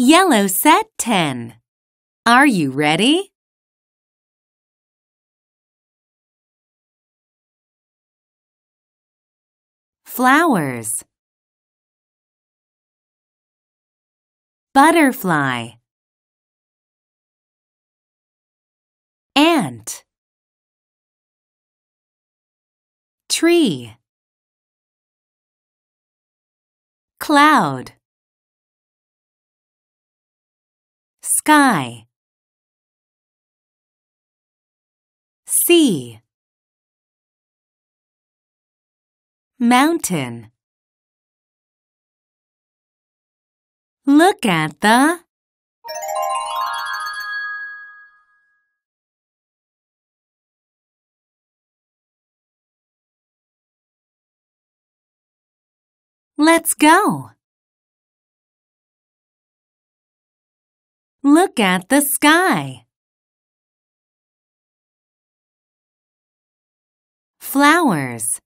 Yellow set 10. Are you ready? Flowers Butterfly Ant Tree Cloud sky sea mountain Look at the Let's go. Look at the sky. Flowers.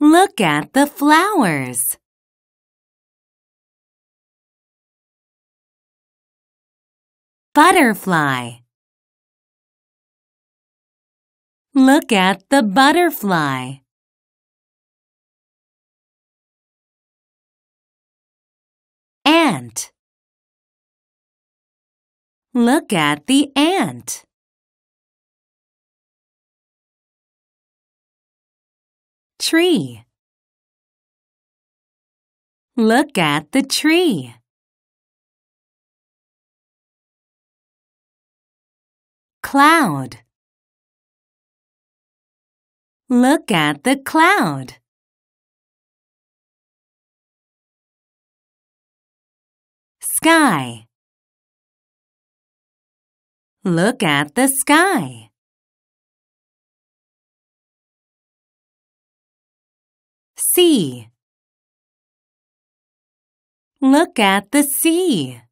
Look at the flowers. Butterfly. Look at the butterfly. ant. Look at the ant. Tree. Look at the tree. Cloud. Look at the cloud. sky. Look at the sky. See. Look at the sea.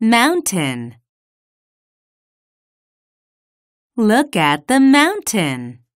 Mountain. Look at the mountain.